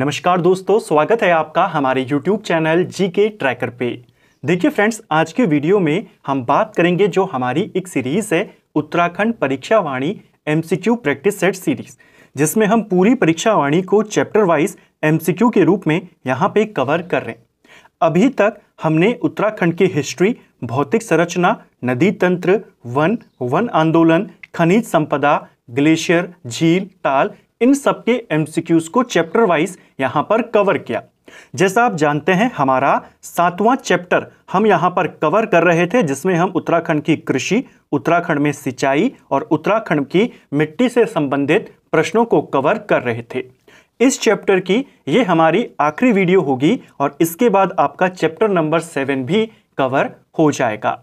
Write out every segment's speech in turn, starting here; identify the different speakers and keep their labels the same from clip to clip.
Speaker 1: नमस्कार दोस्तों स्वागत है आपका हमारे YouTube चैनल जी के ट्रैकर पे देखिए फ्रेंड्स आज के वीडियो में हम बात करेंगे जो हमारी एक सीरीज़ है Uttarakhand Pariksha Vani Q practice set series जिसमें हम पूरी परीक्षा वाणी को चैप्टर वाइज क्यू के रूप में यहाँ पे कवर कर रहे हैं अभी तक हमने उत्तराखंड की हिस्ट्री भौतिक संरचना नदी तंत्र वन वन आंदोलन खनिज संपदा ग्लेशियर झील ताल इन सबके एमसीक्यूज को चैप्टर वाइज यहां पर कवर किया जैसा आप जानते हैं हमारा सातवां चैप्टर हम यहां पर कवर कर रहे थे जिसमें हम उत्तराखंड की कृषि उत्तराखंड में सिंचाई और उत्तराखंड की मिट्टी से संबंधित प्रश्नों को कवर कर रहे थे इस चैप्टर की ये हमारी आखिरी वीडियो होगी और इसके बाद आपका चैप्टर नंबर सेवन भी कवर हो जाएगा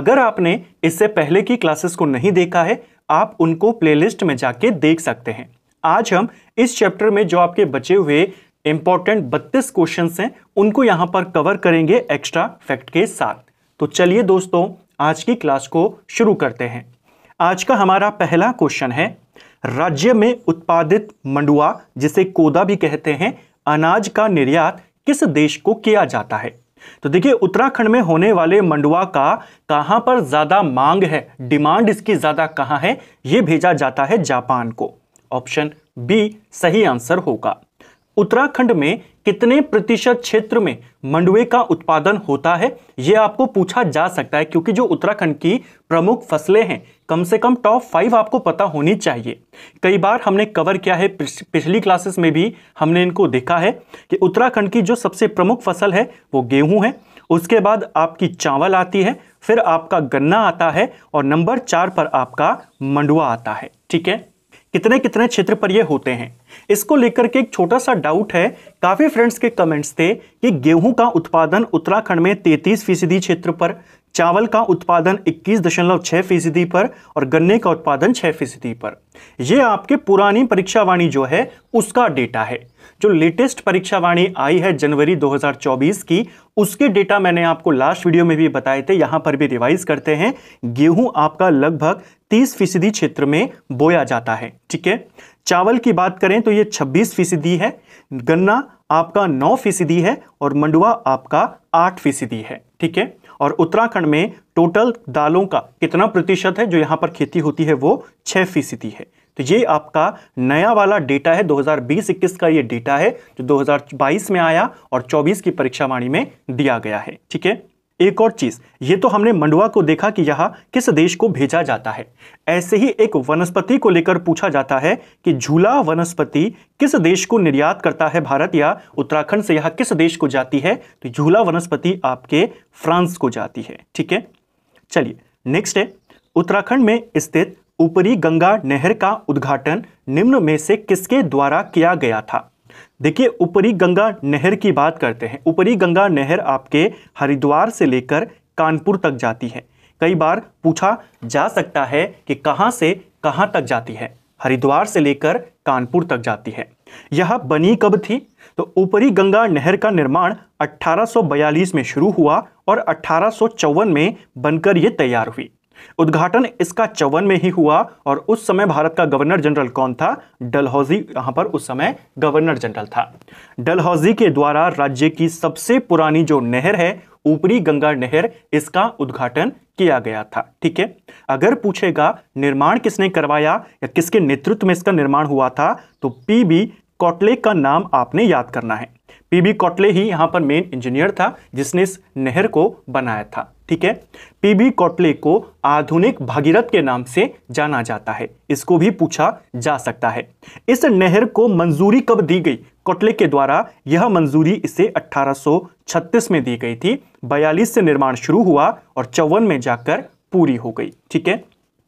Speaker 1: अगर आपने इससे पहले की क्लासेस को नहीं देखा है आप उनको प्लेलिस्ट में जाके देख सकते हैं आज हम इस चैप्टर में जो आपके बचे हुए इंपॉर्टेंट बत्तीस क्वेश्चन हैं उनको यहां पर कवर करेंगे एक्स्ट्रा फैक्ट के साथ तो चलिए दोस्तों आज की क्लास को शुरू करते हैं आज का हमारा पहला क्वेश्चन है राज्य में उत्पादित मंडुआ जिसे कोदा भी कहते हैं अनाज का निर्यात किस देश को किया जाता है तो देखिए उत्तराखंड में होने वाले मंडुआ का कहां पर ज्यादा मांग है डिमांड इसकी ज्यादा कहां है यह भेजा जाता है जापान को ऑप्शन बी सही आंसर होगा उत्तराखंड में कितने प्रतिशत क्षेत्र में मंडुए का उत्पादन होता है ये आपको पूछा जा सकता है क्योंकि जो उत्तराखंड की प्रमुख फसलें हैं कम से कम टॉप फाइव आपको पता होनी चाहिए कई बार हमने कवर किया है पिछली क्लासेस में भी हमने इनको देखा है कि उत्तराखंड की जो सबसे प्रमुख फसल है वो गेहूं है उसके बाद आपकी चावल आती है फिर आपका गन्ना आता है और नंबर चार पर आपका मंडुआ आता है ठीक है कितने कितने क्षेत्र पर ये होते हैं इसको लेकर के एक छोटा सा डाउट है काफ़ी फ्रेंड्स के कमेंट्स थे कि गेहूं का उत्पादन उत्तराखंड में 33 फीसदी क्षेत्र पर चावल का उत्पादन 21.6 फीसदी पर और गन्ने का उत्पादन 6 फीसदी पर यह आपके पुरानी परीक्षावाणी जो है उसका डेटा है जो लेटेस्ट परीक्षावाणी आई है जनवरी 2024 की उसके डेटा मैंने आपको लास्ट वीडियो में भी बताए थे यहां पर भी रिवाइज करते हैं गेहूं आपका लगभग 30 फीसदी क्षेत्र में बोया जाता है ठीक है चावल की बात करें तो ये छब्बीस फीसदी है गन्ना आपका नौ फीसदी है और मंडुआ आपका आठ फीसदी है ठीक है और उत्तराखंड में टोटल दालों का कितना प्रतिशत है जो यहाँ पर खेती होती है वो छः फीसदी है तो ये आपका नया वाला डेटा है 2020-21 का ये डेटा है जो 2022 में आया और 24 की परीक्षा वाणी में दिया गया है ठीक है एक और चीज ये तो हमने मंडुआ को देखा कि यह किस देश को भेजा जाता है ऐसे ही एक वनस्पति को लेकर पूछा जाता है कि झूला वनस्पति किस देश को निर्यात करता है भारत या उत्तराखंड से यह किस देश को जाती है तो झूला वनस्पति आपके फ्रांस को जाती है ठीक है चलिए नेक्स्ट है उत्तराखंड में स्थित ऊपरी गंगा नहर का उद्घाटन निम्न में से किसके द्वारा किया गया था देखिए ऊपरी गंगा नहर की बात करते हैं ऊपरी गंगा नहर आपके हरिद्वार से लेकर कानपुर तक जाती है कई बार पूछा जा सकता है कि कहाँ से कहाँ तक जाती है हरिद्वार से लेकर कानपुर तक जाती है यह बनी कब थी तो ऊपरी गंगा नहर का निर्माण 1842 में शुरू हुआ और अट्ठारह में बनकर यह तैयार हुई उद्घाटन इसका चौवन में ही हुआ और उस समय भारत का गवर्नर जनरल कौन था डलहौजी यहां पर उस समय गवर्नर जनरल था डलहौजी के द्वारा राज्य की सबसे पुरानी जो नहर है ऊपरी गंगा नहर इसका उद्घाटन किया गया था ठीक है अगर पूछेगा निर्माण किसने करवाया या किसके नेतृत्व में इसका निर्माण हुआ था तो पीबी कोटले का नाम आपने याद करना है पीबी कोटले ही यहां पर मेन इंजीनियर था जिसने इस नहर को बनाया था ठीक है पीबी कोटले को आधुनिक भागीरथ के नाम से जाना जाता है इसको भी पूछा जा सकता है इस नहर को मंजूरी कब दी गई कोटले के द्वारा यह मंजूरी इसे 1836 में दी गई थी 42 से निर्माण शुरू हुआ और चौवन में जाकर पूरी हो गई ठीक है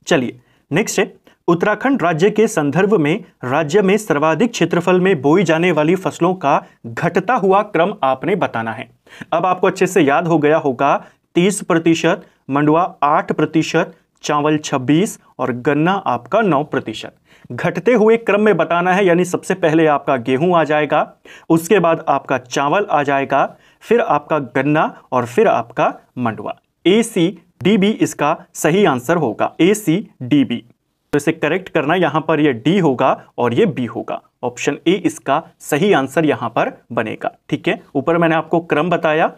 Speaker 1: चलिए नेक्स्ट है उत्तराखंड राज्य के संदर्भ में राज्य में सर्वाधिक क्षेत्रफल में बोई जाने वाली फसलों का घटता हुआ क्रम आपने बताना है अब आपको अच्छे से याद हो गया होगा तीस प्रतिशत मंडुआ आठ प्रतिशत चावल छब्बीस और गन्ना आपका नौ प्रतिशत घटते हुए क्रम में बताना है यानी सबसे पहले आपका गेहूं आ जाएगा उसके बाद आपका चावल आ जाएगा फिर आपका गन्ना और फिर आपका मंडुआ ए सी डी बी इसका सही आंसर होगा ए सी डी बी तो इसे करेक्ट करना यहां पर ये डी होगा और ये बी होगा ऑप्शन ए इसका सही आंसर यहां पर बनेगा ठीक है ऊपर मैंने आपको क्रम बताया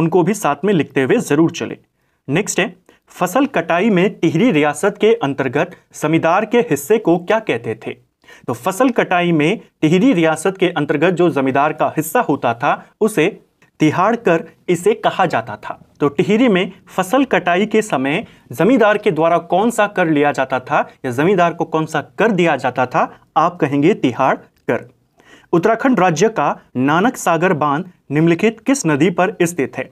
Speaker 1: उनको भी साथ में लिखते हुए ज़रूर चले नेक्स्ट है फसल कटाई में टिहरी रियासत के अंतर्गत जमींदार के हिस्से को क्या कहते थे तो फसल कटाई में टिहरी रियासत के अंतर्गत जो जमींदार का हिस्सा होता था उसे तिहाड़ कर इसे कहा जाता था तो टिहरी में फसल कटाई के समय जमींदार के द्वारा कौन सा कर लिया जाता था या जमींदार को कौन सा कर दिया जाता था आप कहेंगे तिहाड़ कर उत्तराखंड राज्य का नानक सागर बांध निम्नलिखित किस नदी पर स्थित है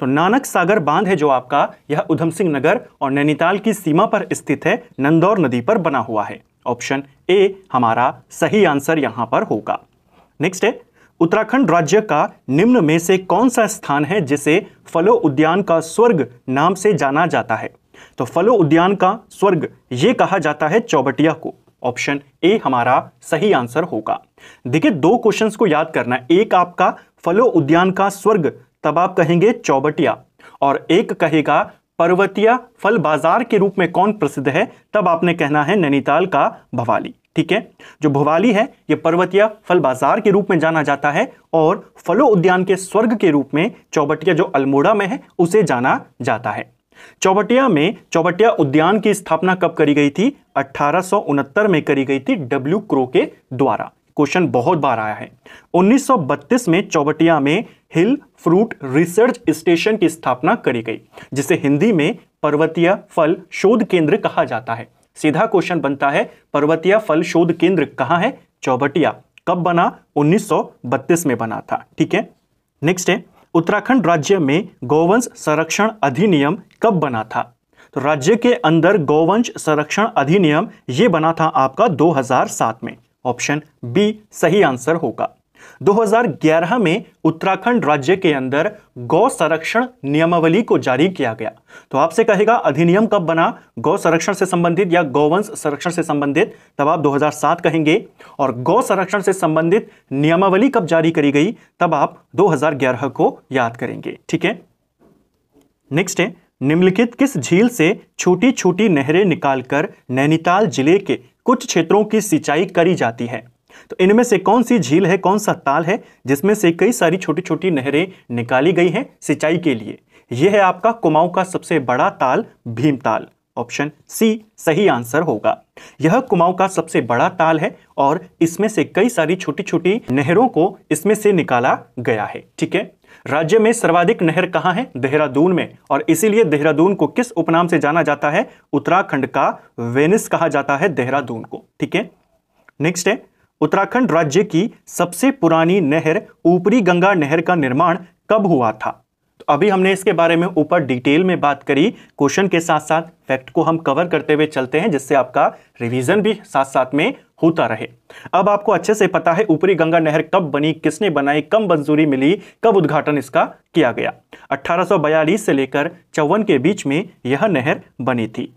Speaker 1: तो नानक सागर बांध है जो आपका यह उधम सिंह नगर और नैनीताल की सीमा पर स्थित है नंदौर नदी पर बना हुआ है ऑप्शन ए हमारा सही आंसर यहां पर होगा नेक्स्ट है उत्तराखंड राज्य का निम्न में से कौन सा स्थान है जिसे फलो उद्यान का स्वर्ग नाम से जाना जाता है तो फलो उद्यान का स्वर्ग यह कहा जाता है चौबटिया को ऑप्शन ए हमारा सही आंसर होगा देखिए दो क्वेश्चंस को याद करना एक आपका फलो उद्यान का स्वर्ग तब आप कहेंगे चौबटिया और एक कहेगा पर्वतीय फल बाजार के रूप में कौन प्रसिद्ध है तब आपने कहना है नैनीताल का भवाली ठीक है जो भवाली है यह पर्वतीय फल बाजार के रूप में जाना जाता है और फलो उद्यान के स्वर्ग के रूप में चौबटिया जो अल्मोड़ा में है उसे जाना जाता है चौबटिया में चौबटिया उद्यान की स्थापना कब करी गई थी अठारह में करी गई थी डब्ल्यू क्रो के द्वारा क्वेश्चन बहुत बार आया है 1932 में चौबटिया में हिल फ्रूट रिसर्च स्टेशन की स्थापना करी गई जिसे हिंदी में पर्वतीय फल शोध केंद्र कहा जाता है सीधा क्वेश्चन बनता है पर्वतीय फल शोध केंद्र कहाँ है चौबटिया कब बना 1932 में बना था ठीक है नेक्स्ट है उत्तराखंड राज्य में गौवंश संरक्षण अधिनियम कब बना था तो राज्य के अंदर गौवंश संरक्षण अधिनियम यह बना था आपका 2007 में ऑप्शन बी सही आंसर होगा 2011 में उत्तराखंड राज्य के अंदर गौ संरक्षण नियमावली को जारी किया गया तो आपसे कहेगा अधिनियम कब बना गौ संरक्षण से संबंधित या गौवंश संरक्षण से संबंधित तब आप 2007 कहेंगे और गौ संरक्षण से संबंधित नियमावली कब जारी करी गई तब आप 2011 को याद करेंगे ठीक है नेक्स्ट है निम्नलिखित किस झील से छोटी छोटी नहरें निकालकर नैनीताल जिले के कुछ क्षेत्रों की सिंचाई करी जाती है तो इनमें से कौन सी झील है कौन सा ताल है जिसमें से कई सारी छोटी छोटी नहरें निकाली गई हैं सिंचाई के लिए यह है आपका कुमाऊं का सबसे बड़ा ताल भीमताल ऑप्शन सी सही आंसर होगा यह कुमाऊं का सबसे बड़ा ताल है और इसमें से कई सारी छोटी छोटी नहरों को इसमें से निकाला गया है ठीक है राज्य में सर्वाधिक नहर कहाँ है देहरादून में और इसीलिए देहरादून को किस उपनाम से जाना जाता है उत्तराखंड का वेनिस कहा जाता है देहरादून को ठीक है नेक्स्ट है उत्तराखंड राज्य की सबसे पुरानी नहर ऊपरी गंगा नहर का निर्माण कब हुआ था तो अभी हमने इसके बारे में ऊपर डिटेल में बात करी क्वेश्चन के साथ साथ फैक्ट को हम कवर करते हुए चलते हैं जिससे आपका रिवीजन भी साथ साथ में होता रहे अब आपको अच्छे से पता है ऊपरी गंगा नहर कब बनी किसने बनाई कब मंजूरी मिली कब उद्घाटन इसका किया गया 1842 से लेकर चौवन के बीच में यह नहर बनी थी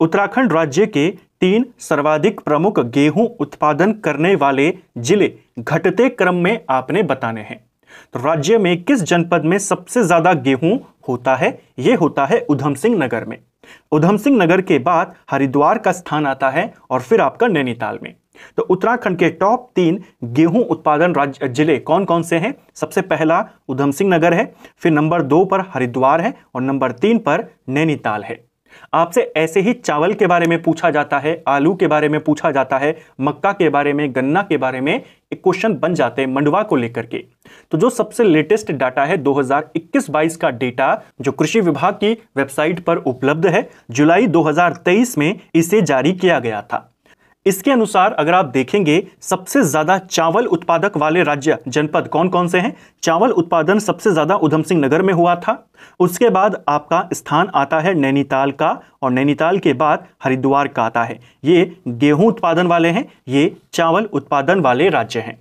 Speaker 1: उत्तराखंड राज्य के तीन सर्वाधिक प्रमुख गेहूं उत्पादन करने वाले जिले घटते क्रम में आपने बताने हैं तो राज्य में किस जनपद में सबसे ज्यादा गेहूं होता है यह होता है उधम सिंह नगर में उधम सिंह नगर के बाद हरिद्वार का स्थान आता है और फिर आपका नैनीताल में तो उत्तराखंड के टॉप तीन गेहूं उत्पादन राज्य जिले कौन कौन से हैं सबसे पहला उधम सिंह नगर है फिर नंबर दो पर हरिद्वार है और नंबर तीन पर नैनीताल है आपसे ऐसे ही चावल के बारे में पूछा जाता है आलू के बारे में पूछा जाता है मक्का के बारे में गन्ना के बारे में एक क्वेश्चन बन जाते हैं मंडवा को लेकर के तो जो सबसे लेटेस्ट डाटा है 2021-22 का डेटा जो कृषि विभाग की वेबसाइट पर उपलब्ध है जुलाई 2023 में इसे जारी किया गया था इसके अनुसार अगर आप देखेंगे सबसे ज़्यादा चावल उत्पादक वाले राज्य जनपद कौन कौन से हैं चावल उत्पादन सबसे ज़्यादा उधम सिंह नगर में हुआ था उसके बाद आपका स्थान आता है नैनीताल का और नैनीताल के बाद हरिद्वार का आता है ये गेहूं उत्पादन वाले हैं ये चावल उत्पादन वाले राज्य हैं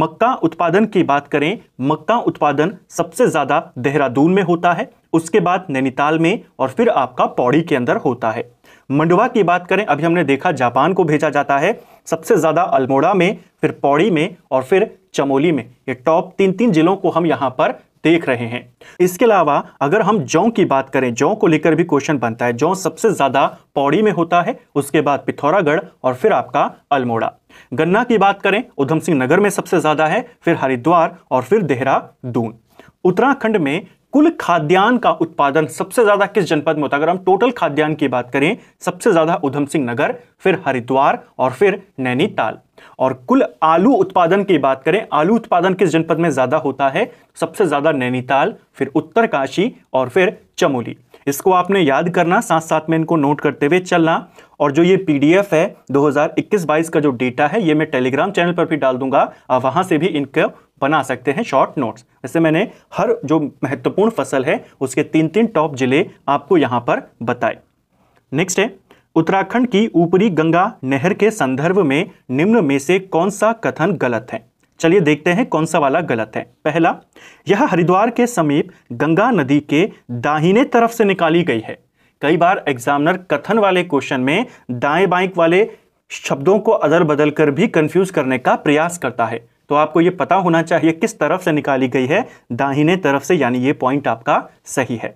Speaker 1: मक्का उत्पादन की बात करें मक्का उत्पादन सबसे ज़्यादा देहरादून में होता है उसके बाद नैनीताल में और फिर आपका पौड़ी के अंदर होता है मंडवा की बात करें अभी हमने देखा जापान को भेजा जाता है सबसे ज़्यादा अल्मोड़ा में फिर पौड़ी में और फिर चमोली में ये टॉप तीन तीन जिलों को हम यहाँ पर देख रहे हैं इसके अलावा अगर हम जौ की बात करें जौ को लेकर भी क्वेश्चन बनता है जौ सबसे ज़्यादा पौड़ी में होता है उसके बाद पिथौरागढ़ और फिर आपका अल्मोड़ा गन्ना की बात करें उधम सिंह नगर में सबसे ज़्यादा है फिर हरिद्वार और फिर देहरादून उत्तराखंड में कुल खाद्यान्न का उत्पादन सबसे ज्यादा किस जनपद में होता है अगर हम टोटल खाद्यान्न की बात करें सबसे ज्यादा उधम सिंह नगर फिर हरिद्वार और फिर नैनीताल और कुल आलू उत्पादन की बात करें आलू उत्पादन किस जनपद में ज्यादा होता है सबसे ज्यादा नैनीताल फिर उत्तरकाशी और फिर चमोली इसको आपने याद करना साथ साथ में इनको नोट करते हुए चलना और जो ये पीडीएफ है 2021-22 का जो डेटा है ये मैं टेलीग्राम चैनल पर भी डाल दूंगा आप वहां से भी इनको बना सकते हैं शॉर्ट नोट्स ऐसे मैंने हर जो महत्वपूर्ण फसल है उसके तीन तीन टॉप जिले आपको यहाँ पर बताए नेक्स्ट है उत्तराखंड की ऊपरी गंगा नहर के संदर्भ में निम्न में से कौन सा कथन गलत है चलिए देखते हैं कौन सा वाला गलत है पहला यह हरिद्वार के समीप गंगा नदी के दाहिने तरफ से निकाली गई है कई बार एग्जामिनर कथन वाले क्वेश्चन में दाएं बाइक वाले शब्दों को अदर बदल कर भी कंफ्यूज करने का प्रयास करता है तो आपको यह पता होना चाहिए किस तरफ से निकाली गई है दाहिने तरफ से यानी यह पॉइंट आपका सही है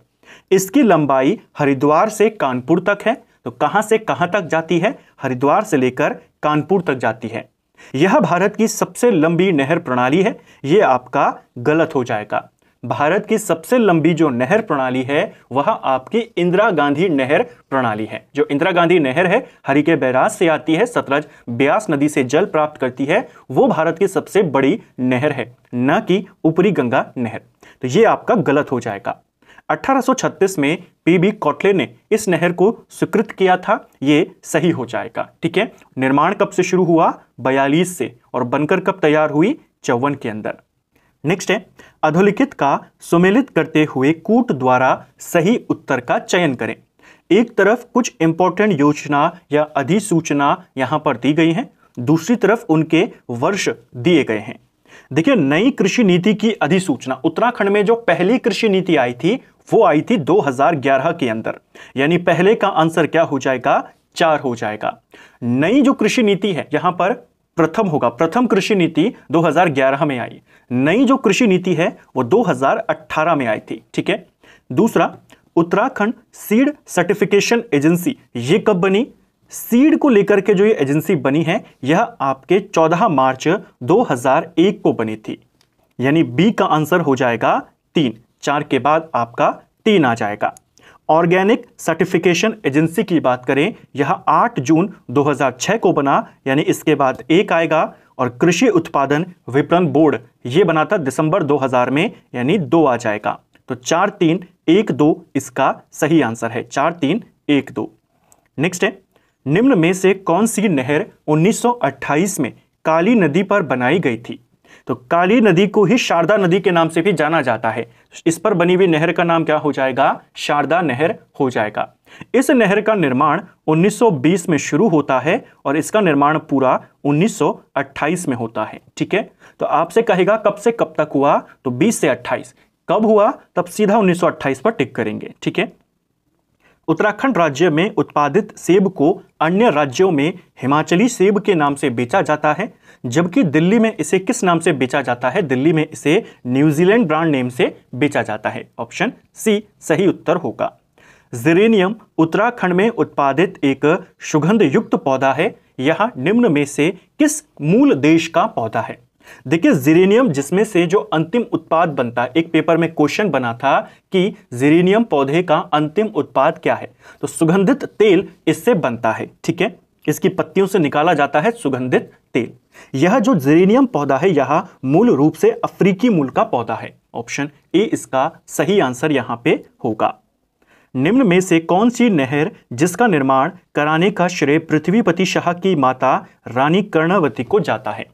Speaker 1: इसकी लंबाई हरिद्वार से कानपुर तक है तो कहां से कहां तक जाती है हरिद्वार से लेकर कानपुर तक जाती है यह भारत की सबसे लंबी नहर प्रणाली है यह आपका गलत हो जाएगा भारत की सबसे लंबी जो नहर प्रणाली है वह आपकी इंदिरा गांधी नहर प्रणाली है जो इंदिरा गांधी नहर है हरि के बैराज से आती है सतलज ब्यास नदी से जल प्राप्त करती है वो भारत की सबसे बड़ी नहर है न कि ऊपरी गंगा नहर तो ये आपका गलत हो जाएगा 1836 में पीबी कोटले ने इस नहर को स्वीकृत किया था ये सही हो जाएगा ठीक है निर्माण कब से शुरू हुआ बयालीस से और बनकर कब तैयार हुई चौवन के अंदर नेक्स्ट है अधोलिखित का सुमेलित करते हुए कूट द्वारा सही उत्तर का चयन करें एक तरफ कुछ इंपॉर्टेंट योजना या अधिसूचना यहां पर दी गई है दूसरी तरफ उनके वर्ष दिए गए हैं देखिए नई कृषि नीति की अधिसूचना उत्तराखंड में जो पहली कृषि नीति आई थी वो आई थी 2011 के अंदर यानी पहले का आंसर क्या हो जाएगा चार हो जाएगा नई जो कृषि नीति है यहां पर प्रथम होगा प्रथम कृषि नीति 2011 में आई नई जो कृषि नीति है वो 2018 में आई थी ठीक है दूसरा उत्तराखंड सीड सर्टिफिकेशन एजेंसी ये कब बनी सीड को लेकर के जो ये एजेंसी बनी है यह आपके 14 मार्च 2001 को बनी थी यानी बी का आंसर हो जाएगा तीन चार के बाद आपका तीन आ जाएगा ऑर्गेनिक सर्टिफिकेशन एजेंसी की बात करें यह 8 जून 2006 को बना यानी इसके बाद एक आएगा और कृषि उत्पादन विपणन बोर्ड ये बना था दिसंबर 2000 में यानी दो आ जाएगा तो चार तीन एक दो इसका सही आंसर है चार तीन एक दो नेक्स्ट है निम्न में से कौन सी नहर 1928 में काली नदी पर बनाई गई थी तो काली नदी को ही शारदा नदी के नाम से भी जाना जाता है इस पर बनी हुई नहर का नाम क्या हो जाएगा शारदा नहर हो जाएगा इस नहर का निर्माण 1920 में शुरू होता है और इसका निर्माण पूरा 1928 में होता है ठीक है तो आपसे कहेगा कब से कब तक हुआ तो 20 से 28 कब हुआ तब सीधा 1928 पर टिक करेंगे ठीक है उत्तराखंड राज्य में उत्पादित सेब को अन्य राज्यों में हिमाचली सेब के नाम से बेचा जाता है जबकि दिल्ली में इसे किस नाम से बेचा जाता है दिल्ली में इसे न्यूजीलैंड ब्रांड नेम से बेचा जाता है ऑप्शन सी सही उत्तर होगा जिरेनियम उत्तराखंड में उत्पादित एक सुगंध युक्त पौधा है यह निम्न में से किस मूल देश का पौधा है देखिए जीरेनियम जिसमें से जो अंतिम उत्पाद बनता है एक पेपर में क्वेश्चन बना था कि जीरेनियम पौधे का अंतिम उत्पाद क्या है तो सुगंधित तेल इससे बनता है ठीक है इसकी पत्तियों से निकाला जाता है सुगंधित तेल यह जो जिरेनियम पौधा है यह मूल रूप से अफ्रीकी मूल का पौधा है ऑप्शन ए इसका सही आंसर यहां पे होगा निम्न में से कौन सी नहर जिसका निर्माण कराने का श्रेय पृथ्वीपति शाह की माता रानी कर्णवती को जाता है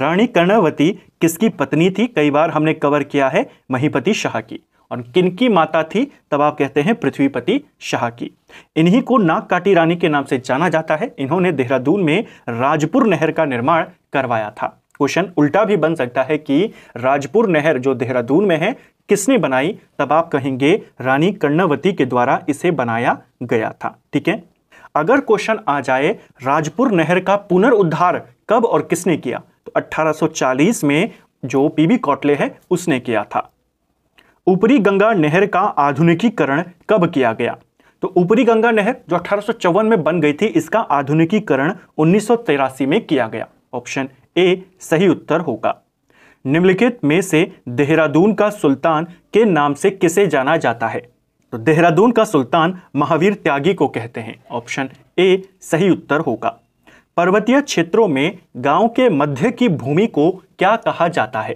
Speaker 1: रानी कर्णवती किसकी पत्नी थी कई बार हमने कवर किया है महीपति शाह की और किनकी माता थी तब आप कहते हैं पृथ्वीपति शाह की इन्हीं को नाग काटी रानी के नाम से जाना जाता है इन्होंने देहरादून में राजपुर नहर का निर्माण करवाया था क्वेश्चन उल्टा भी बन सकता है कि राजपुर नहर जो देहरादून में है किसने बनाई तब आप कहेंगे रानी कर्णवती के द्वारा इसे बनाया गया था ठीक है अगर क्वेश्चन आ जाए राजपुर नहर का पुनरुद्धार कब और किसने किया 1840 में जो पीबी कोटले है उसने किया था ऊपरी गंगा नहर का आधुनिकीकरण कब किया गया तो ऊपरी गंगा नहर जो अठारह में बन गई थी इसका आधुनिकीकरण उन्नीस में किया गया ऑप्शन ए सही उत्तर होगा निम्नलिखित में से देहरादून का सुल्तान के नाम से किसे जाना जाता है तो देहरादून का सुल्तान महावीर त्यागी को कहते हैं ऑप्शन ए सही उत्तर होगा पर्वतीय क्षेत्रों में गांव के मध्य की भूमि को क्या कहा जाता है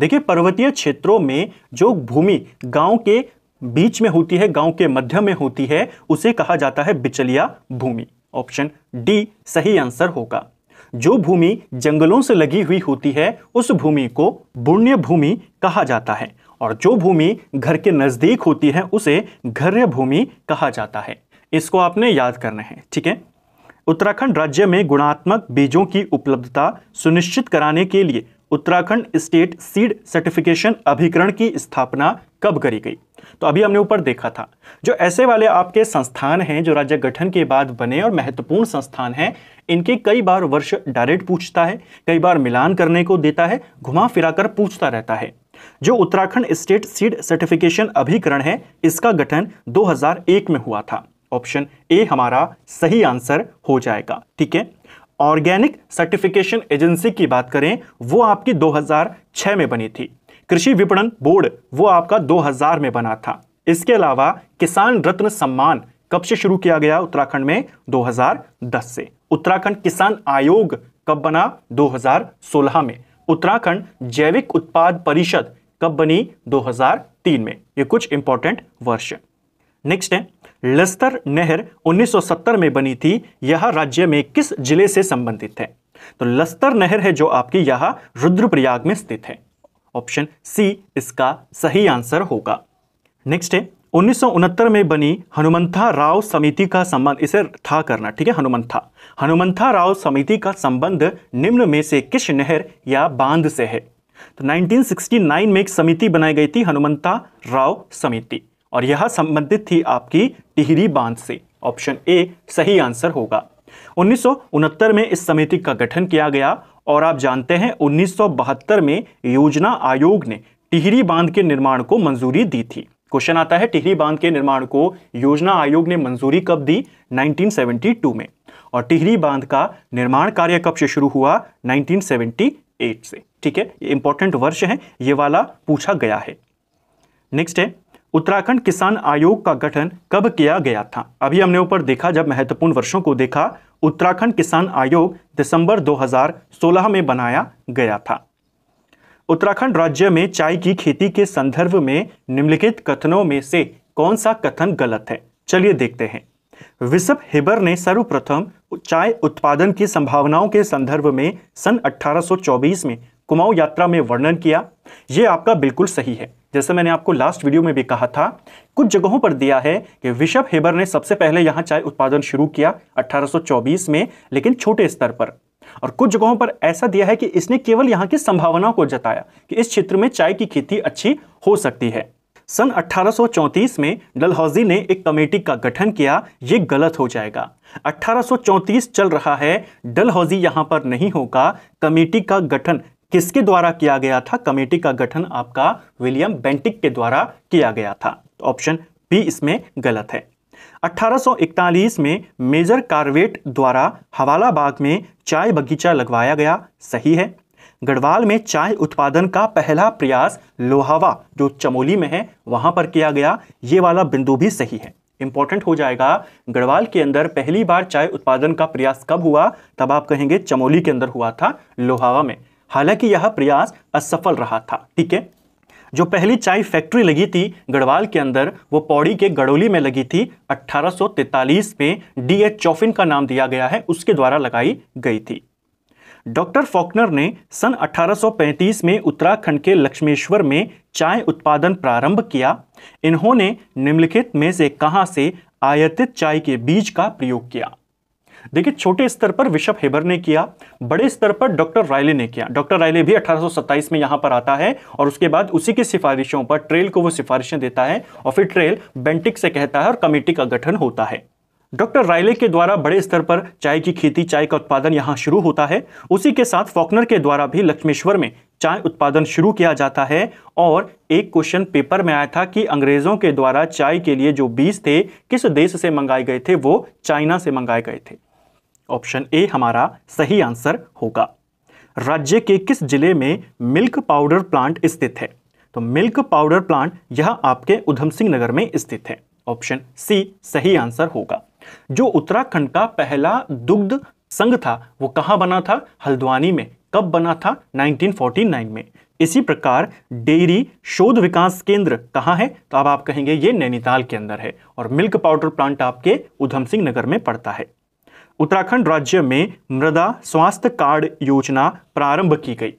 Speaker 1: देखिए पर्वतीय क्षेत्रों में जो भूमि गांव के बीच में होती है गांव के मध्य में होती है उसे कहा जाता है बिचलिया भूमि ऑप्शन डी सही आंसर होगा जो भूमि जंगलों से लगी हुई होती है उस भूमि को बुण्य भूमि कहा जाता है और जो भूमि घर के नज़दीक होती है उसे घर्य भूमि कहा जाता है इसको आपने याद करना है ठीक है उत्तराखंड राज्य में गुणात्मक बीजों की उपलब्धता सुनिश्चित कराने के लिए उत्तराखंड स्टेट सीड सर्टिफिकेशन अभिकरण की स्थापना कब करी गई तो अभी हमने ऊपर देखा था जो ऐसे वाले आपके संस्थान हैं जो राज्य गठन के बाद बने और महत्वपूर्ण संस्थान हैं इनके कई बार वर्ष डायरेक्ट पूछता है कई बार मिलान करने को देता है घुमा फिराकर पूछता रहता है जो उत्तराखंड स्टेट सीड सर्टिफिकेशन अभिकरण है इसका गठन 2001 में हुआ था ऑप्शन ए हमारा सही आंसर हो जाएगा ठीक है ऑर्गेनिक सर्टिफिकेशन एजेंसी की बात करें वो आपकी 2006 में बनी थी कृषि विपणन बोर्ड वो आपका 2000 में बना था इसके अलावा किसान रत्न सम्मान कब से शुरू किया गया उत्तराखंड में 2010 से उत्तराखंड किसान आयोग कब बना 2016 में उत्तराखंड जैविक उत्पाद परिषद कब बनी 2003 में ये कुछ इंपॉर्टेंट वर्ष नेक्स्ट है लस्तर नहर 1970 में बनी थी यह राज्य में किस जिले से संबंधित है तो लस्तर नहर है जो आपकी यह रुद्रप्रयाग में स्थित है ऑप्शन सी इसका सही आंसर होगा नेक्स्ट है उन्नीस में बनी हनुमंथा राव समिति का संबंध इसे था करना ठीक है हनुमंथा हनुमंथा राव समिति का संबंध निम्न में से किस नहर या बांध से है तो 1969 में एक समिति बनाई गई थी हनुमंता राव समिति और यह संबंधित थी आपकी टिहरी बांध से ऑप्शन ए सही आंसर होगा उन्नीस में इस समिति का गठन किया गया और आप जानते हैं उन्नीस में योजना आयोग ने टिहरी बांध के निर्माण को मंजूरी दी थी क्वेश्चन आता है टिहरी बांध के निर्माण को योजना आयोग ने मंजूरी कब दी 1972 में और टिहरी बांध का निर्माण कार्य कब से शुरू हुआ 1978 से ठीक है इंपॉर्टेंट वर्ष है ये वाला पूछा गया है नेक्स्ट है उत्तराखंड किसान आयोग का गठन कब किया गया था अभी हमने ऊपर देखा जब महत्वपूर्ण वर्षों को देखा उत्तराखंड किसान आयोग दिसंबर 2016 में बनाया गया था उत्तराखंड राज्य में चाय की खेती के संदर्भ में निम्नलिखित कथनों में से कौन सा कथन गलत है चलिए देखते हैं विश्व हिबर ने सर्वप्रथम चाय उत्पादन की संभावनाओं के संदर्भ में सन 1824 में कुमाऊं यात्रा में वर्णन किया यह आपका बिल्कुल सही है जैसे मैंने आपको लास्ट वीडियो में भी कहा था कुछ जगहों पर दिया है कि विशप हेबर ने सबसे पहले यहाँ चाय उत्पादन शुरू किया 1824 में लेकिन छोटे स्तर पर और कुछ जगहों पर ऐसा दिया है कि इसने केवल यहाँ की संभावनाओं को जताया कि इस क्षेत्र में चाय की खेती अच्छी हो सकती है सन 1834 में डलहौजी ने एक कमेटी का गठन किया ये गलत हो जाएगा 1834 चल रहा है डलहौजी यहाँ पर नहीं होगा कमेटी का गठन किसके द्वारा किया गया था कमेटी का गठन आपका विलियम बेंटिक के द्वारा किया गया था ऑप्शन बी इसमें गलत है 1841 में मेजर कार्वेट द्वारा हवाला बाग में चाय बगीचा लगवाया गया सही है गढ़वाल में चाय उत्पादन का पहला प्रयास लोहावा जो चमोली में है वहां पर किया गया ये वाला बिंदु भी सही है इंपॉर्टेंट हो जाएगा गढ़वाल के अंदर पहली बार चाय उत्पादन का प्रयास कब हुआ तब आप कहेंगे चमोली के अंदर हुआ था लोहावा में हालांकि यह प्रयास असफल रहा था ठीक है जो पहली चाय फैक्ट्री लगी थी गढ़वाल के अंदर वो पौड़ी के गड़ोली में लगी थी 1843 में डी एच चौफिन का नाम दिया गया है उसके द्वारा लगाई गई थी डॉक्टर फॉकनर ने सन 1835 में उत्तराखंड के लक्ष्मेश्वर में चाय उत्पादन प्रारंभ किया इन्होंने निम्नलिखित में से कहाँ से आयतित चाय के बीज का प्रयोग किया देखिए छोटे स्तर पर विशप हेबर ने किया बड़े स्तर पर डॉक्टर रायले ने किया डॉक्टर रायले भी 1827 में यहां पर आता है और उसके बाद उसी की सिफारिशों पर ट्रेल को वो सिफारिशें देता है और फिर ट्रेल बेंटिक से कहता है और कमेटी का गठन होता है डॉक्टर रायले के द्वारा बड़े स्तर पर चाय की खेती चाय का उत्पादन यहाँ शुरू होता है उसी के साथ फॉकनर के द्वारा भी लक्ष्मेश्वर में चाय उत्पादन शुरू किया जाता है और एक क्वेश्चन पेपर में आया था कि अंग्रेज़ों के द्वारा चाय के लिए जो बीज थे किस देश से मंगाए गए थे वो चाइना से मंगाए गए थे ऑप्शन ए हमारा सही आंसर होगा राज्य के किस जिले में मिल्क पाउडर प्लांट स्थित है तो मिल्क पाउडर प्लांट यह आपके उधम सिंह नगर में स्थित है ऑप्शन सी सही आंसर होगा जो उत्तराखंड का पहला दुग्ध संघ था वो कहाँ बना था हल्द्वानी में कब बना था 1949 में इसी प्रकार डेयरी शोध विकास केंद्र कहाँ है तो अब आप कहेंगे ये नैनीताल के अंदर है और मिल्क पाउडर प्लांट आपके उधम सिंह नगर में पड़ता है उत्तराखंड राज्य में मृदा स्वास्थ्य कार्ड योजना प्रारंभ की गई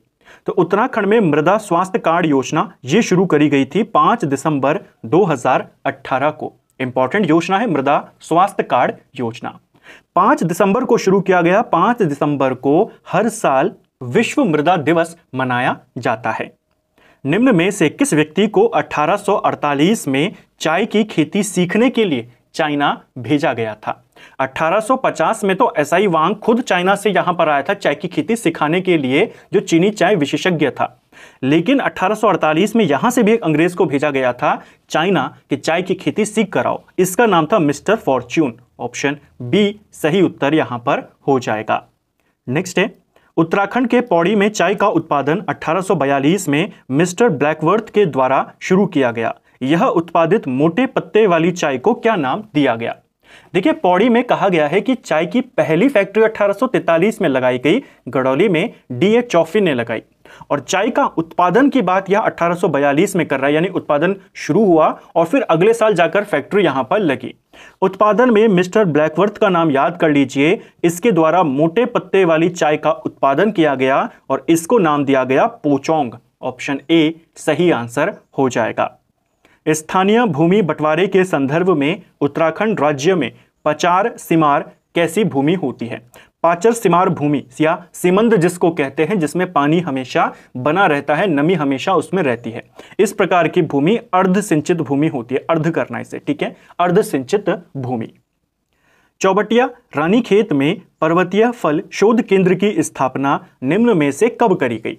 Speaker 1: तो उत्तराखंड में मृदा स्वास्थ्य कार्ड योजना ये शुरू करी गई थी 5 दिसंबर 2018 को इंपॉर्टेंट योजना है मृदा स्वास्थ्य कार्ड योजना 5 दिसंबर को शुरू किया गया 5 दिसंबर को हर साल विश्व मृदा दिवस मनाया जाता है निम्न में से किस व्यक्ति को 1848 में चाय की खेती सीखने के लिए चाइना भेजा गया था 1850 में तो एसआई वांग खुद चाइना से यहां पर आया था चाय की खेती सिखाने के लिए जो चीनी चाय विशेषज्ञ था लेकिन 1848 में यहां से भी एक अंग्रेज को भेजा गया था चाइना कि चाय की खेती सीख कर आओ इसका नाम था मिस्टर फॉर्च्यून ऑप्शन बी सही उत्तर यहां पर हो जाएगा नेक्स्ट है उत्तराखंड के पौड़ी में चाय का उत्पादन 1842 में मिस्टर ब्लैकवर्थ के द्वारा शुरू किया गया यह उत्पादित मोटे पत्ते वाली चाय को क्या नाम दिया गया देखिए पौड़ी में कहा गया है कि चाय की पहली फैक्ट्री 1843 में लगाई गई गड़ौली में डी ए चौफी ने लगाई और चाय का उत्पादन की बात यह 1842 में कर रहा है यानी उत्पादन शुरू हुआ और फिर अगले साल जाकर फैक्ट्री यहां पर लगी उत्पादन में मिस्टर ब्लैकवर्थ का नाम याद कर लीजिए इसके द्वारा मोटे पत्ते वाली चाय का उत्पादन किया गया और इसको नाम दिया गया पोचोंग ऑप्शन ए सही आंसर हो जाएगा स्थानीय भूमि बंटवारे के संदर्भ में उत्तराखंड राज्य में पचार सिमार कैसी भूमि होती है पाचर सिमार भूमि या सिमंद जिसको कहते हैं जिसमें पानी हमेशा बना रहता है नमी हमेशा उसमें रहती है इस प्रकार की भूमि अर्ध सिंचित भूमि होती है अर्ध करना इसे ठीक है अर्ध सिंचित भूमि चौबटिया रानीखेत में पर्वतीय फल शोध केंद्र की स्थापना निम्न में से कब करी गई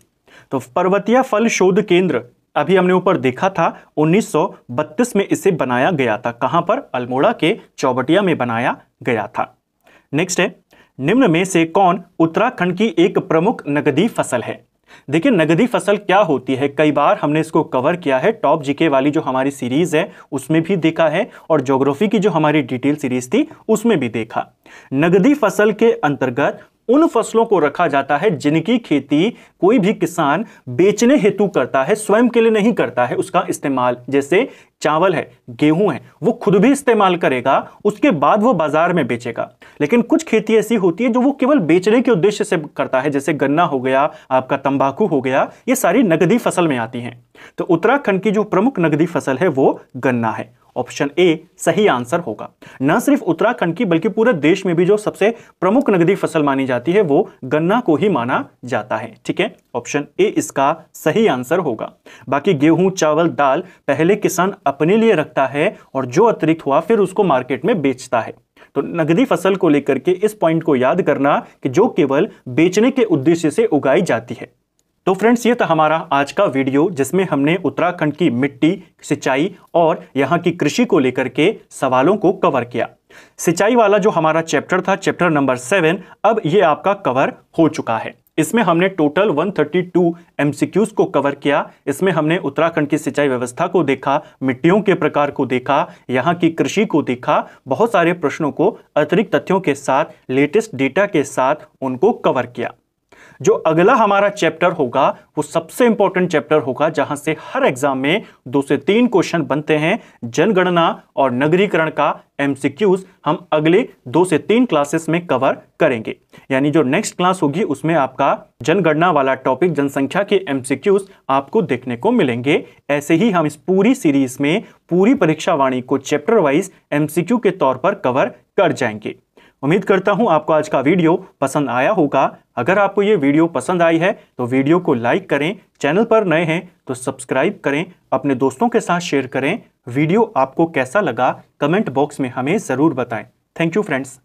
Speaker 1: तो पर्वतीय फल शोध केंद्र अभी हमने ऊपर देखा था 1932 में इसे बनाया गया था कहां पर अल्मोड़ा के चौबटिया में बनाया गया था नेक्स्ट है निम्न में से कौन उत्तराखंड की एक प्रमुख नगदी फसल है देखिए नगदी फसल क्या होती है कई बार हमने इसको कवर किया है टॉप जीके वाली जो हमारी सीरीज है उसमें भी देखा है और ज्योग्राफी की जो हमारी डिटेल सीरीज थी उसमें भी देखा नगदी फसल के अंतर्गत उन फसलों को रखा जाता है जिनकी खेती कोई भी किसान बेचने हेतु करता है स्वयं के लिए नहीं करता है उसका इस्तेमाल जैसे चावल है गेहूं है वो खुद भी इस्तेमाल करेगा उसके बाद वो बाजार में बेचेगा लेकिन कुछ खेती ऐसी होती है जो वो केवल बेचने के उद्देश्य से करता है जैसे गन्ना हो गया आपका तंबाकू हो गया ये सारी नगदी फसल में आती है तो उत्तराखंड की जो प्रमुख नगदी फसल है वो गन्ना है ऑप्शन ए सही आंसर होगा न सिर्फ उत्तराखंड की बल्कि पूरे देश में भी जो सबसे प्रमुख नगदी फसल मानी जाती है वो गन्ना को ही माना जाता है ठीक है ऑप्शन ए इसका सही आंसर होगा बाकी गेहूं चावल दाल पहले किसान अपने लिए रखता है और जो अतिरिक्त हुआ फिर उसको मार्केट में बेचता है तो नगदी फसल को लेकर के इस पॉइंट को याद करना कि जो केवल बेचने के उद्देश्य से उगाई जाती है तो फ्रेंड्स ये था हमारा आज का वीडियो जिसमें हमने उत्तराखंड की मिट्टी सिंचाई और यहाँ की कृषि को लेकर के सवालों को कवर किया सिंचाई वाला जो हमारा चैप्टर था चैप्टर नंबर सेवन अब ये आपका कवर हो चुका है इसमें हमने टोटल 132 थर्टी को कवर किया इसमें हमने उत्तराखंड की सिंचाई व्यवस्था को देखा मिट्टियों के प्रकार को देखा यहाँ की कृषि को देखा बहुत सारे प्रश्नों को अतिरिक्त तथ्यों के साथ लेटेस्ट डेटा के साथ उनको कवर किया जो अगला हमारा चैप्टर होगा वो सबसे इंपॉर्टेंट चैप्टर होगा जहां से हर एग्जाम में दो से तीन क्वेश्चन बनते हैं जनगणना और नगरीकरण का एमसीक्यूज हम अगले दो से तीन क्लासेस में कवर करेंगे यानी जो नेक्स्ट क्लास होगी उसमें आपका जनगणना वाला टॉपिक जनसंख्या के एमसीक्यूज आपको देखने को मिलेंगे ऐसे ही हम इस पूरी सीरीज में पूरी परीक्षा वाणी को चैप्टर वाइज एमसीक्यू के तौर पर कवर कर जाएंगे उम्मीद करता हूं आपको आज का वीडियो पसंद आया होगा अगर आपको ये वीडियो पसंद आई है तो वीडियो को लाइक करें चैनल पर नए हैं तो सब्सक्राइब करें अपने दोस्तों के साथ शेयर करें वीडियो आपको कैसा लगा कमेंट बॉक्स में हमें ज़रूर बताएं थैंक यू फ्रेंड्स